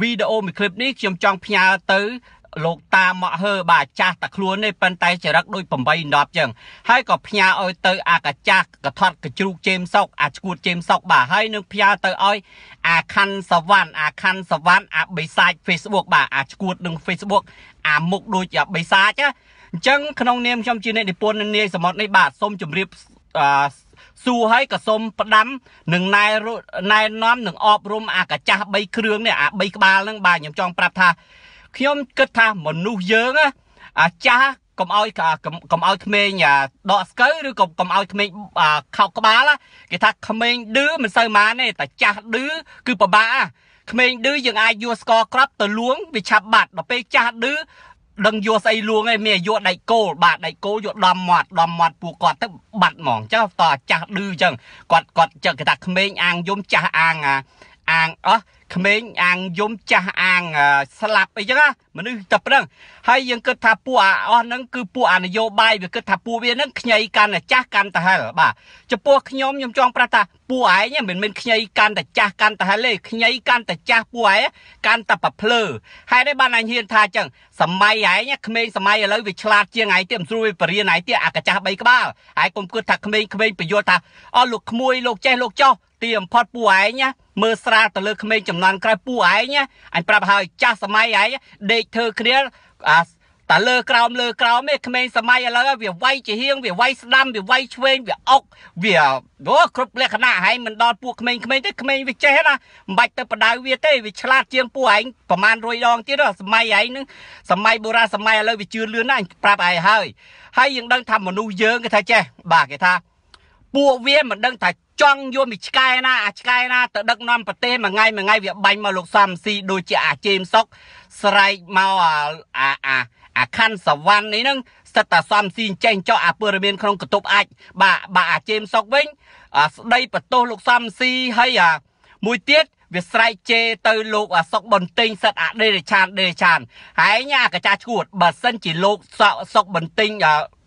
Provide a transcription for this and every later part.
វីដេអូមួយឃ្លីបនេះខ្ញុំចង់ផ្ញើទៅ លោកតាម៉ាក់ហើបាទចាស់តាខ្លួននេះប៉ុន្តែចរិតដូច8ដប់ចឹងហើយក៏ផ្ញើឲ្យទៅ អាកាចាស់កថាត់កជ្រូកជេមសុកអាឈួតជេមសុកបាទហើយនឹងផ្ញើទៅឲ្យអាខាន់សវណ្ណអាខាន់សវណ្ណអាបិសាច Facebook បាទអាឈួតនឹង Facebook អាមុខដូចអាបិសាចណាអញ្ចឹងក្នុងនាមខ្ញុំជាអ្នកនិពន្ធនាយសមុទ្រនេះបាទសូមជម្រាបសួរហើយក៏សុំផ្ដាំនឹងណែណែនាំនឹងអប់រំអាកាចាស់3គ្រឿងនេះអា3ក្បាលហ្នឹងបាទខ្ញុំចង់ប្រាប់ថាខ្ញុំគិតថាមនុស្សយើង អាចាស់កុំឲ្យកុំឲ្យក្មេងដកស្កូវឬក៏កុំឲ្យក្មេងខោកក្បាលគេថាក្មេងឌឺមិនសូវបានទេតែចាស់ឌឺគឺពិបាកក្មេងឌឺយើងអាចយួរស្ករក្របទៅលួងវាឆាប់បាត់ដល់ពេលចាស់ឌឺដឹងយកស្អីលួងឯងមានយកដៃគោលបាទដៃគោលយកដំមាត់ដំមាត់ពួកគាត់ទៅបាត់ហ្មងចឹងតអាចាស់ឌឺចឹងគាត់គាត់ចឹងគេថាក្មេងអាងយំចាស់អាងអាអាងអស់ក្មេងអាងយំចាស់អាងស្លាប់អីចឹងណាមនុស្សតែប៉ុណ្្នឹងហើយយើងគិតថាពួកអាអស់ហ្នឹងគឺពួកអនយោបាយវាគិតថាពួកវាហ្នឹងខ្ញីកាន់តែចាស់កាន់តែហិលបាទចំពោះខ្ញុំខ្ញុំចង់ប្រាប់ថាពួកឯងមិនមែនខ្ញីកាន់តែចាស់កាន់តែហិលទេខ្ញីកាន់តែចាស់ពួកឯងកាន់តែប្រភ្លឺហេតុអីបានអញហ៊ានថាចឹងសម័យឯងក្មេងសម័យឥឡូវវាឆ្លាតជាងឯងទៀតមិនស្រួលវាបរៀនឯងទៀតអាកាចាស់3ក្បាលហើយកុំគិតថាក្មេងៗបញ្យល់ថាអស់លោកក្មួយលោកចេះលោកចោះទីបំផុតពូឯងណាមើលស្រាលទៅលើក្មេងចំនួនក្រោយពូឯងណាអញប្រាប់ហើយចាស់សម័យឯងដេកធ្វើគ្នាអាតែលើក្រោមលើក្រោមឯក្មេងសម័យឥឡូវវាវាយជាហៀងវាវាយស្ដាំវាវាយឆ្វេងវាអុកវាអូគ្រប់លក្ខណៈហែងមិនដល់ពួកក្មេងក្មេងទេក្មេងវាចេះណាមិនបាច់ទៅបដៅវាទេវាឆ្លាតជាងពួកឯងប្រហែលរយដងទៀតសម័យឯងនឹងសម័យបុរាណសម័យឥឡូវវាជឿនលឿនណាស់ប្រាប់ឯងហើយហើយយើងដឹងថាមនុស្សយើងគេថាចេះបាទគេថាពួកវាមិនដឹងថាចង់យកមួយឆ្កែណាអាឆ្កែណាទៅដឹកនាំប្រទេសមួយថ្ងៃមួយថ្ងៃវាបាញ់មកលោកសំស៊ីដូចជាអាជេមសុកស្រែកមកអាអាអាខណ្ឌសវណ្ណនេះហ្នឹងសិតតែសំស៊ីចេញចោះអាព័រមានក្នុងកតុបអាចបាទបាទអាជេមសុកវិញអាស្ដីបន្ទោសលោកសំស៊ីហើយអាមួយទៀតវាស្រែកជេរទៅលោកអាសុកបន្ទិញសិតអាដេរឆានដេរឆានហើយអាកាចាឈួតបើសិនជាលោកសុកបន្ទិញ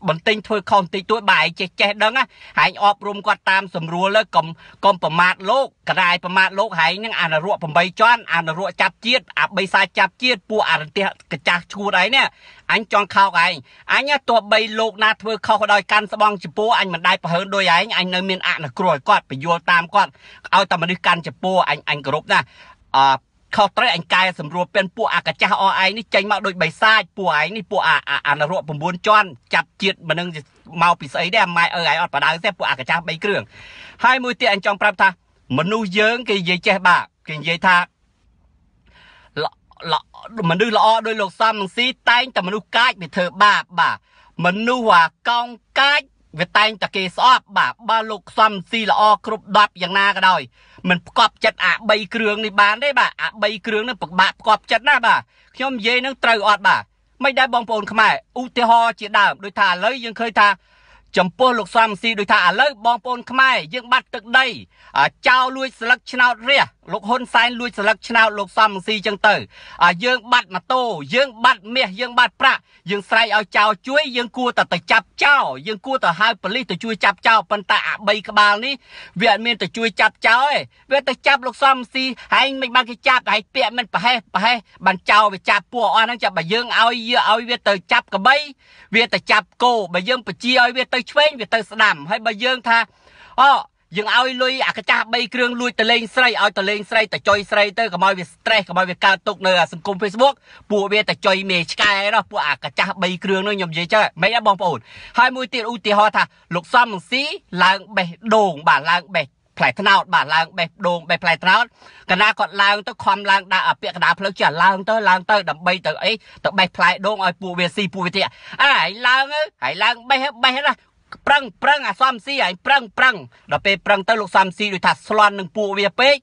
បន្ទិញធ្វើខុសបន្តិចតួចបើឯងចេះចេះដឹងណាហែងអប់រំគាត់តាមស្រួលលើកុំកុំប្រមាថលោកក្រាយប្រមាថលោកហែងនឹងអនុរៈ8ជាន់អនុរៈចាប់ជាតិអបិសាចាប់ជាតិពួកអរន្តៈកចាស់ឈួតឯនេះអញចង់ខោកឯងអញទោះបីលោកណាធ្វើខុសដោយកាន់ស្បងចំពោះអញមិនដាច់ប្រហើនដោយឯងអញនៅមានអនុគ្រោះឲ្យគាត់បញ្យល់តាមគាត់ឲ្យតែមនុស្សកាន់ចំពោះអញអញគោរពណាអឺខុសត្រូវអញកែសម្រួលពេញពួកអាកាចាស់អឯងនេះចេញមកដូចបៃសាចពួកឯងនេះពួកអាអានរក9ជាន់ចាប់ជាតិមិននឹងមកពីស្អីដែរម៉ែអើឯងអត់បដៅទេពួកអាកាចាស់3គ្រឿងហើយមួយទៀតអញចង់ប្រាប់ថាមនុស្សយើងគេនិយាយចេះបាទគេនិយាយថាមនុស្សល្អដោយលោកសំនឹងស៊ីតែងតែមនុស្សកាចវាធ្វើបាបបាទមនុស្សអាកោងកាចវាតែងតែគេស្អប់បាទបើលោកសំស៊ីល្អគ្រប់10យ៉ាងណាក៏ដោយមិនផ្គប់ចិត្តអា3គ្រឿងនេះបានទេបាទអា3គ្រឿងនេះពិបាកផ្គប់ចិត្តណាបាទខ្ញុំនិយាយនឹងត្រូវអត់បាទមិនដែរបងប្អូនខ្មែរឧទាហរណ៍ជាដើមដូចថាឥឡូវយើងឃើញថាចំពោះលោកសំស៊ីដូចថាឥឡូវបងប្អូនខ្មែរយើងបាត់ទឹកដីចោលលួចស្លឹកឆ្នោតរះលោកហ៊ុនសែនលួចស្លឹកឆ្នោតលោកសំរងស៊ីចឹងទៅយើងបាត់ម៉ូតូយើង បាត់មាសយើងបាត់ប្រាក់យើងស្រែកឲ្យចោរជួយយើងគួរតែទៅចាប់ចោរយើងគួរតែហៅប៉ូលីសទៅជួយចាប់ចោរប៉ុន្តែអាបីក្បាលនេះវាអត់មានទៅជួយចាប់ចោរទេវាទៅចាប់លោកសំរងស៊ីហែងមិនបានគេចាប់ហែងពាក់មិនប្រហែសប្រហែសបានចោរវាចាប់ពួកអស់ហ្នឹងចាប់បើយើងឲ្យយើឲ្យវាទៅចាប់ក្បីវាទៅចាប់គោបើយើងបញ្ជាឲ្យវាទៅឆ្វេងវាទៅស្ដាំហើយបើយើងថាអូយើងឲ្យលុយអាកចាស់3គ្រឿងលួចតលេងស្រីឲ្យតលេងស្រីតចុយស្រីទៅកុំឲ្យវា stress កុំឲ្យវាកើតទុកនៅសង្គម Facebook ពួកវាតចុយមេឆ្កែនោះពួកអាកចាស់3គ្រឿងនោះខ្ញុំនិយាយចឹងមិនអីបងប្អូនហើយមួយទៀតឧទាហរណ៍ថាលោកសំនឹងស៊ីឡើងបេះដូងបាទឡើងបេះផ្លែថ្នោតបាទឡើងបេះដូងបេះផ្លែថ្នោតកណាគាត់ឡើងទៅខំឡើងដាក់ពាក្យកណ្ដាលផ្លូវចាឡើងទៅឡើងទៅដើម្បីទៅអីទៅបេះផ្លែដូងឲ្យពួកវាស៊ីពួកវាទៀតអាយឡើងហើយឡើងបេះបេះណាប្រឹងប្រឹងអាសំស៊ីឲ្យប្រឹងប្រឹងដល់ពេលប្រឹងទៅលោកសំស៊ីដូចថាស្លន់នឹងពួកវាពេក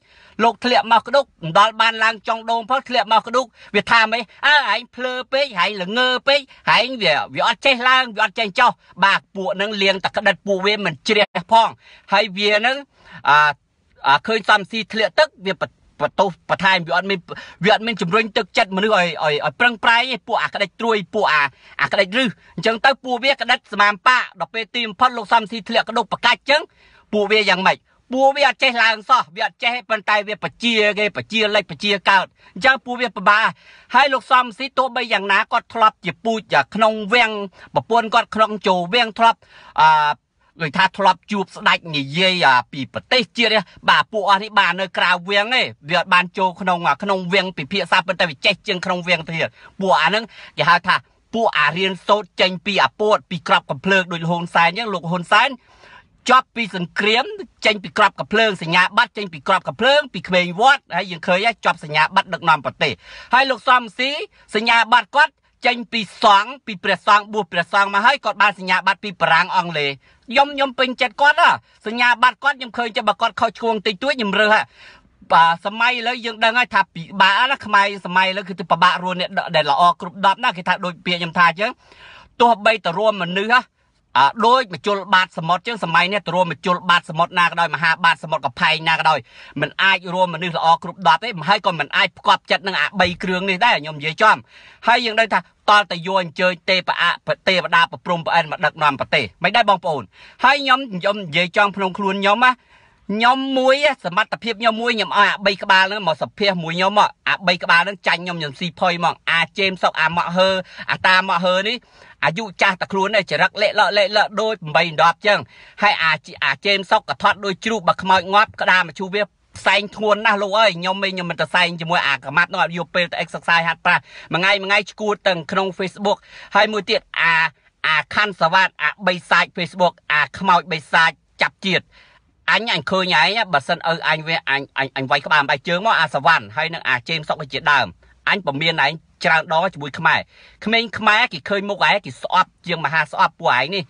លោកធ្លាក់មកក្ដុកមិនដល់បានឡើងចុងដងផងធ្លាក់មកក្ដុកវាថាម៉េចអើឯងភ្លើពេកឯងល្ងើពេកឯងវា វាអត់ចេះឡើងវាអត់ចេះចុះបាទពួកនឹងលៀងតែក្តិតពួកវាមិនជ្រះផងហើយវានឹងអាឃើញសំស៊ីធ្លាក់ទឹកវាប្របន្ទោសបន្ថែមវាអត់មានវាអត់មានជំរុញទឹកចិត្តមនុស្សឲ្យឲ្យឲ្យប្រឹងប្រែងទេពួកអាក្តិចត្រួយពួកអាអាក្តិចរឹសអញ្ចឹងទៅពួកវាក្តិចស្មានប៉ាដល់ពេលទីបំផុតលោកសំស៊ីធ្លាក់កដុកប្រកាច់អញ្ចឹងពួកវាយ៉ាងម៉េចពួកវាអត់ចេះឡើងសោះវាអត់ចេះប៉ុន្តែវាបជាគេបជាលិចបជាកើតអញ្ចឹងពួកវាពិបាកហើយលោកសំស៊ីទោះបីយ៉ាងណាគាត់ធ្លាប់ជាពូជក្នុងវាំងប្រពន្ធគាត់ក្នុងជោវាំងធ្លាប់អឺដោយថាធ្លាប់ជួបស្ដេចនាយាយពីប្រទេសជាតិបាទពួកអស់នេះបាទនៅក្រៅវៀងទេវាអត់បានចូលក្នុង ក្នុងវៀងពិភាក្សាប៉ុន្តែវាចេះជាងក្នុងវៀងទៀតពួកអាហ្នឹងគេហៅថាពួកអារៀនសូត្រចេញពីអាពួតពីក្របកំភ្លើងដោយលហ៊ុនសែនអញ្ចឹងលោកហ៊ុនសែនចប់ពីសង្គ្រាមចេញពីក្របកំភ្លើងសញ្ញាបត្រចេញពីក្របកំភ្លើងពីក្មេងវត្តហើយយើងឃើញចប់សញ្ញាបត្រដឹកនាំប្រទេសហើយលោកសំស៊ីសញ្ញាបត្រគាត់ចេញពីសង្ឃពីព្រះសង្ឃបួសព្រះសង្ឃមកហើយគាត់បានសញ្ញាបត្រពីបារាំងអង់គ្លេសខ្ញុំខ្ញុំពេញចិត្តគាត់សញ្ញាបត្រគាត់ខ្ញុំឃើញតែបើគាត់ខុសឆ្គងតិចតួចខ្ញុំរើសហ่ะបាទសម័យឥឡូវយើងដឹងហើយថាពិបាកណាខ្មែរសម័យឥឡូវគឺទៅពិបាករស់អ្នកដែលល្អគ្រប់10ណាគេថាដូចពាក្យខ្ញុំថាអញ្ចឹងទោះបីតរួមមនុស្សហ่ะអឺដោយមជុលបាត សមុទ្រជាងសម័យនេះទៅរួមមជុលបាតសមុទ្រណាក៏ដោយមហាបាតសមុទ្រកផែងណាក៏ដោយมันអាចរួមមនុស្សល្អគ្រប់10ទេហើយក៏มันអាចផ្គប់ចិត្តនឹងអា3គ្រឿងនេះដែរខ្ញុំនិយាយចំ ហើយយើងដឹងថាតលតយោអញ្ជើញទេពអទេវតាប្រព្រំប្រអិនមកដឹកនាំប្រទេសមិនដែរបងប្អូនហើយខ្ញុំខ្ញុំនិយាយចំក្នុងខ្លួនខ្ញុំណាខ្ញុំមួយសមត្ថភាពខ្ញុំមួយខ្ញុំឲ្យអា3ក្បាលហ្នឹងមកសភាសមួយខ្ញុំអា3ក្បាលហ្នឹងចាញ់ខ្ញុំខ្ញុំស៊ីផុយហ្មង អាជេមសុកអាម៉ាក់ហឺអាតាម៉ាក់ហឺនេះអាយុចាស់តែខ្លួនឯងចរិតលេលលេលដូច8 10ចឹងហើយអាអាជេមសុកក៏ថត់ដូចជ្រូកបើខ្មោចងាប់ក្តាមឈូវាផ្សែងធ្ងន់ណាស់លោកអើយខ្ញុំមិនខ្ញុំមិនទៅផ្សែងជាមួយអាកាម៉ាត់នោះអត់យកពេលទៅ exercise ហាត់ប្រាសមួយថ្ងៃមួយថ្ងៃឈួតទាំងក្នុង Facebook ហើយមួយទៀតអាអាខាន់សវ៉ាត់អាបីសាច់ Facebook អាខ្មោចបីសាច់ចាប់ជាតិអញអញឃើញឯងបើសិនឪអញវាអញអញអញវាយក្បាលបែកជើងមកអាសវណ្ណហើយនឹងអាជេមសុកជាដើមអញពមៀនឯងច្រើនដជាមួយខ្មែរក្មេងខ្មែរគេឃើញមុខឯងគេស្អប់ជាងមហាស្អប់ពួកឯងនេះ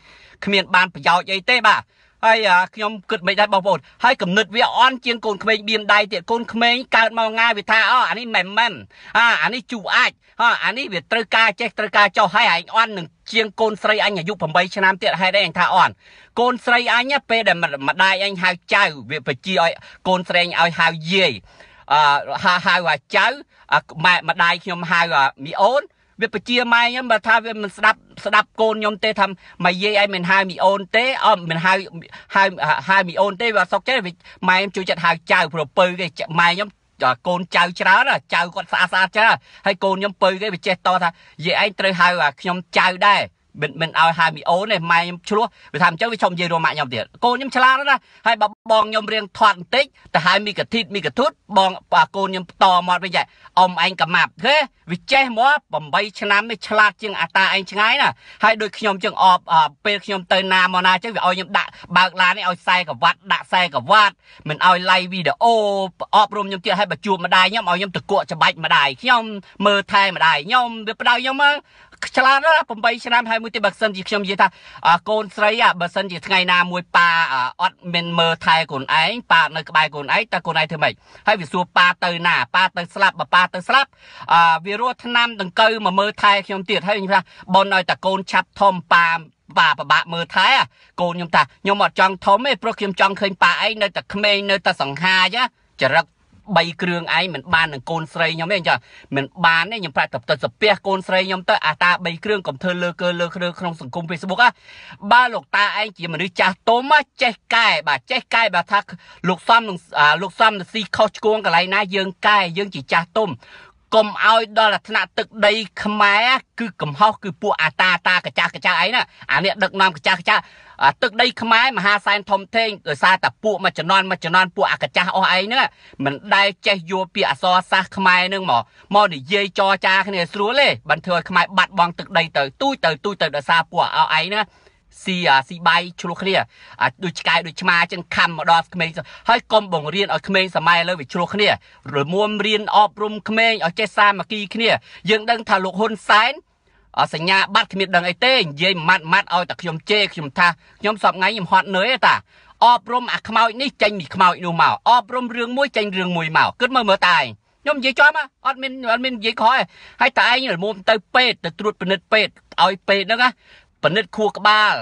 គ្មានបានប្រយោជន៍អីទេបាទហើយខ្ញុំគិតមិនដែរបងប្អូនហើយគំនិតវាអន់ជាងកូនក្មេងបៀមដៃទៀតកូនក្មេងកើតមកងាយវាថាអូអានេះមិនមែនអាអានេះជូអាចអាអានេះវាត្រូវការចេះត្រូវការចោះហើយឯងអន់នឹងជាងកូនស្រីអញអាយុ8ឆ្នាំទៀតហេតុអីអញថាអន់កូនស្រីអញពេលដែលម្ដាយអញហៅចៅវាបញ្ជាឲ្យកូនស្រីឲ្យហៅយាយអឺហៅហៅចៅម៉ែម្ដាយខ្ញុំហៅមីអូនវាបជាម៉ែខ្ញុំបើថាវាមិនស្ដាប់ស្ដាប់កូនខ្ញុំទេថាមកយាយឯងមិនហៅមីអូនទេអត់មិនហៅហៅហៅមីអូនទេវាសុកចិត្តម៉ែខ្ញុំជួយចិត្តហៅចៅ ប្រពើគេម៉ែខ្ញុំកូនចៅ ច្រើនចៅគាត់ស្អាតស្អាតច្រើនហើយកូនខ្ញុំពើគេវាចេះតថាយាយឯងត្រូវហៅខ្ញុំចៅដែរមិនមិនឲ្យហើយមីអូនទេម៉ែខ្ញុំឆ្លោះវាថាអញ្ចឹងវាឈុំនិយាយរួមម៉ាក់ខ្ញុំទៀតកូនខ្ញុំឆ្លាតណាស់ហើយបើបងខ្ញុំរៀងធាត់បន្តិចទៅហើយមីកធីតមីកធូតបងបើកូនខ្ញុំតមាត់វិញចេះអ៊ំឯងកម៉ាប់ទេវាចេះមក8ឆ្នាំនេះឆ្លាតជាង អាតាឯងឆ្ងាយណាហើយដូចខ្ញុំជាងអបពេលខ្ញុំទៅណាមកណាចឹងវាឲ្យខ្ញុំដាក់បើកឡាននេះឲ្យខ្សែក្រវ៉ាត់ដាក់ខ្សែក្រវ៉ាត់មិនឲ្យឡាយវីដេអូអបរំខ្ញុំទៀតឲ្យបើជួបម្ដាយខ្ញុំឲ្យខ្ញុំទៅគក់ច្បាច់ម្ដាយខ្ញុំមើលថែម្ដាយខ្ញុំវាបដៅខ្ញុំមកឆ្លាតណា8ឆ្នាំហើយមួយទៀតបើសិនជាខ្ញុំនិយាយថា កូនស្រីបើសិនជាថ្ងៃណាមួយប៉ាអត់មានមើលថែខ្លួនឯងប៉ានៅក្បែរខ្លួនឯងតើខ្លួនឯងធ្វើម៉េចហើយវាសួរប៉ាទៅណាប៉ាទៅស្លាប់បើប៉ាទៅស្លាប់វារស់ឆ្នាំដង្កូវមកមើលថែខ្ញុំទៀតហើយខ្ញុំថាបនឲ្យតកូនឆាប់ធំប៉ាប៉ាប្របាក់មើលថែ កូនខ្ញុំថាខ្ញុំអត់ចង់ធំទេព្រោះខ្ញុំចង់ឃើញប៉ាឯងនៅតែក្មេងនៅតែសង្ហាចចរិត3គ្រឿងឯងមិនបាននឹងកូនស្រីខ្ញុំទេចាមិនបានទេខ្ញុំប្រាក់ទៅទៅសាពះកូនស្រីខ្ញុំទៅអាតា3គ្រឿងកុំធ្វើលើកើលើគ្រឿងក្នុងសង្គម Facebook ណាបើលោកតាឯងជាមនុស្សចាស់ទុំណាចេះកែបាទចេះកែបាទថាលោកសំនឹងលោកសំនឹងស៊ីខុសឆ្គងកន្លែងណាយើងកែយើងជាចាស់ទុំកុំឲ្យដល់អាថ្នាក់ទឹកដី ខ្មែរគឺកំហុសគឺពួកអាតាតាកចាស់កចាស់ឯណាអានេះដឹកនាំកចាស់កចាស់ទឹកដីខ្មែរមហាសែនធំធេងដោយសារតែពួកមួយចំនួនមួយចំនួនពួកអកចាស់អស់ឯងហ្នឹងមិនដែលចេះយល់ពាក្យអសរសាស្ត្រខ្មែរហ្នឹងមកមកនិយាយចរចាគ្នាស្រួលទេបានធ្វើឲ្យខ្មែរបាត់បង់ទឹកដីទៅទូចទៅទូចទៅដោយសារពួកអស់ឯងហ្នឹងស៊ីអាស៊ីបាយឆ្លោះគ្នាអាដូចឆ្កែដូចឆ្មាចឹងខំមកដល់ក្មេង ហើយកុំបង្រៀនឲ្យក្មេងសម័យឥឡូវវាឆ្លោះគ្នារមួមរៀនអប់រំក្មេងឲ្យចេះសាមគ្គីគ្នាយើងដឹងថាលោកហ៊ុនសែនអសញ្ញាបត្រគ្មានដឹងអីទេនិយាយម៉ាត់ម៉ាត់ឲ្យតែខ្ញុំជេរខ្ញុំថាខ្ញុំសពថ្ងៃខ្ញុំហត់នឿយទេតាអប់រំអាខ្មោចនេះចេញពីខ្មោចនោះមកអប់រំរឿងមួយចេញរឿងមួយមកគិតមើលមើលតាឯងខ្ញុំនិយាយចំអត់មានអត់មាននិយាយខុសទេហើយតាឯងរមុំទៅពេទ្យទៅត្រួតពិនិត្យពេទ្យឲ្យពេទ្យហ្នឹងណាពិនិត្យខួរក្បាល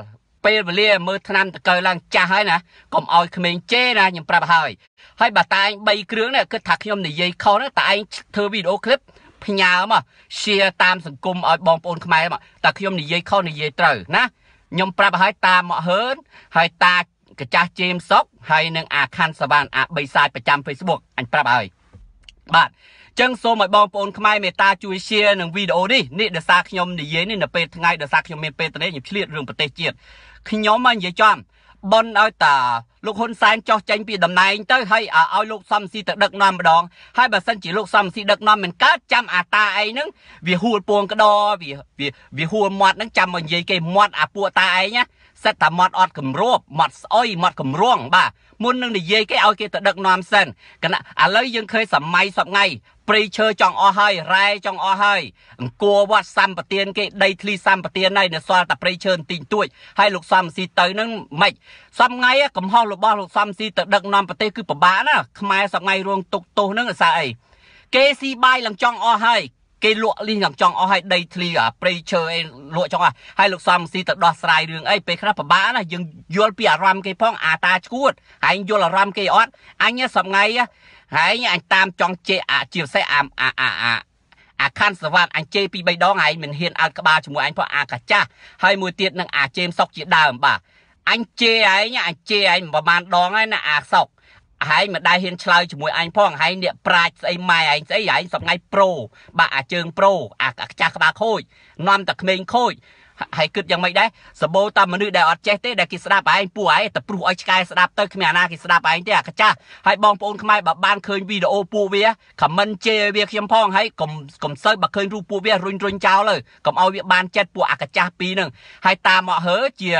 ពេលវេលាមើលឆ្នាំតកើឡើងចាស់ហើយណាកុំឲ្យក្មេងជេរណាខ្ញុំប្រាប់ហើយហើយបើតាឯង3គ្រឿងនេះគិតថាខ្ញុំនិយាយខុសណាតាឯងធ្វើវីដេអូឃ្លីបផ្ញើមកแชร์តាមសង្គមឲ្យបងប្អូនខ្មែរមកតែខ្ញុំនិយាយខុសនិយាយត្រូវណាខ្ញុំប្រាប់ឲ្យតាមមកហឺនហើយតាកចាស់ជេមសុកហើយនឹងអាខាន់សវណ្ណអាបីសាយប្រចាំ Facebook អញប្រាប់ឲ្យបាទចឹងសូមឲ្យបងប្អូនខ្មែរមេត្តាជួយ share នឹងវីដេអូនេះនេះដោយសារខ្ញុំនិយាយនេះនៅពេលថ្ងៃដោយសារខ្ញុំមាន ពេលទៅនេះខ្ញុំឆ្លៀតរឿងប្រទេសជាតិខ្ញុំមកនិយាយចំបនឲ្យតាលោកហ៊ុនសែនចោះចេញពីតំណែងទៅហើយឲ្យលោកសំស៊ីទៅដឹកនាំម្ដងហើយបើសិនជាលោកសំស៊ីដឹកនាំមិនកើតចាំអាតាឯងហ្នឹងវាហួលពួងក្ដរវាវាហួលមាត់ហ្នឹងចាំមកនិយាយគេមាត់អាពួកតាឯងណាសិតថាមាត់អត់គម្របមាត់ស្អុយមាត់គម្រង បាទមុននឹងនិយាយគេឲ្យគេទៅដឹកនាំសិនគណៈឥឡូវយើងឃើញសម័យសពថ្ងៃព្រៃឈើចង់អស់ហើយរ៉ែចង់អស់ហើយអង្គរវត្តសម្បទានគេដីធ្លីសម្បទានហើយនៅសល់តែព្រៃឈើទីងទួចហើយលោកសំស៊ីទៅនឹងមិនសំងៃកំហុសរបស់លោកសំស៊ីទៅដឹកនាំប្រទេសគឺពិបាកណាខ្មែរសពថ្ងៃរងទុកទោសនឹងអសារអីគេស៊ីបាយឡើងចង់អស់ហើយគេលក់លីងកំចង់អស់ហើយដីធ្លីអាព្រៃឈើអីលក់ចង់អស់ហើយលោកសំស៊ីទៅដោះស្រាយរឿងអីពេលខ្លះពិបាកណាយើងយល់ពីអារម្មណ៍គេផង អាតាឈួតហើយយល់អារម្មណ៍គេអត់អញសម្ងៃហើយអញតាមចង់ជេអាជាពិសេសអាអាអាអាខាន់សវត្តអញជេពី3ដងហើយមិនហ៊ានអើក្បាលជាមួយអញផងអាកាចាស់ហើយមួយទៀតនឹងអាជេមសុកជាដើមបាទអញជេឯងអញជេឯងប្រហែលដងហើយណាអាសុកហែងមិនដែរហ៊ានឆ្លើយជាមួយឯងផងហែងអ្នកប្រាជ្ញស្អីម៉ែឯងស្អីឯងសប្ងៃប្រូបាក់អាជើងប្រូ អាចាស់ក្បាលខូចនាំតែក្មេងខូចហើយគិតយ៉ាងម៉េចដែរសបោតាមនុស្សដែលអត់ចេះទេដែលគេស្ដាប់ឯងពួកឯងតែព្រោះឲ្យឆ្កែស្ដាប់ទៅគ្មានអាណាគេស្ដាប់ឯងទេអាកាចាស់ហើយបងប្អូនខ្មែរបើបានឃើញវីដេអូពួកវាខមមិនជេរវាខ្ញុំផងហើយកុំកុំសើចបើឃើញរូបពួកវារុញរុញចោលទៅកុំឲ្យវាបានចិត្តពួកអាកាចាស់ពីរហ្នឹងហើយតាមមកហើជា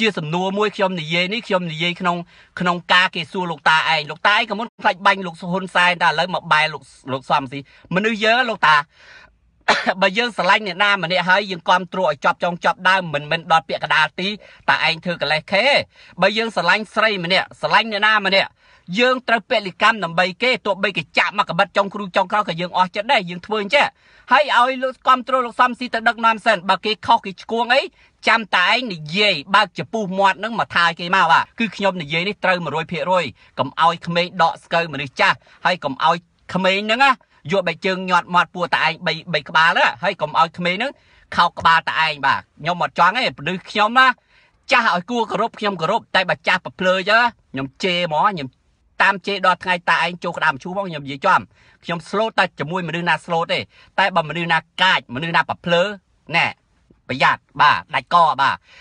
ជាសំណួរមួយខ្ញុំនិយាយនេះខ្ញុំនិយាយក្នុងក្នុងការគេសួរលោកតាឯងលោកតាឯងក៏មិនខ្លាចបាញ់លោកហ៊ុនសែនតែឥឡូវមកបែរលោកលោកសំស៊ីមនុស្សយើលោកតាបើយើងស្រឡាញ់អ្នកណាម្នាក់ហើយយើងគ្រប់គ្រងឲ្យចប់ចុងចប់ដើមមិនមិនដល់ពាក្យកដាលទីតែឯងធ្វើកលេសខេបើយើងស្រឡាញ់ស្រីម្នាក់ស្រឡាញ់អ្នកណាម្នាក់យើងត្រូវពលិកម្មដើម្បីគេទោះបីគេចាក់មកកបិតចុងគ្រូចុងក្រោយក៏យើងអស់ចិត្តដែរយើងធ្វើអញ្ចឹងហើយឲ្យលោកគ្រប់គ្រងលោកសំស៊ីទៅដឹកនាំសិនបើគេខុសគេឆ្គងអីចាំតែឯងនិយាយបើកចំពោះមាត់នឹងមកថាឲ្យគេមកបាទគឺខ្ញុំនិយាយនេះត្រូវ100%កុំឲ្យក្មេងដកស្កើមនុស្សចាស់ហើយកុំឲ្យក្មេងហ្នឹងណាយកបែកជើងញាត់មាត់ពួរតឯងបីបីក្បាលហើយកុំឲ្យក្មេងហ្នឹងខោកក្បាលតឯងបាទខ្ញុំអត់ចង់ទេមនុស្សខ្ញុំណាចាស់ឲ្យគួរគោរពខ្ញុំគោរពតែបើចាស់ប្រភ្លើចឹងខ្ញុំជេរហ្មងខ្ញុំតាមជេរដល់ថ្ងៃតាឯងចូលក្តាមឈូមកខ្ញុំនិយាយចំខ្ញុំស្លូតតែជាមួយមនុស្សណាស្លូតទេតែបើមនុស្សណាកាចមនុស្សណាប្រភ្លើណែប្រយ័ត្នបាទដាច់កបាទ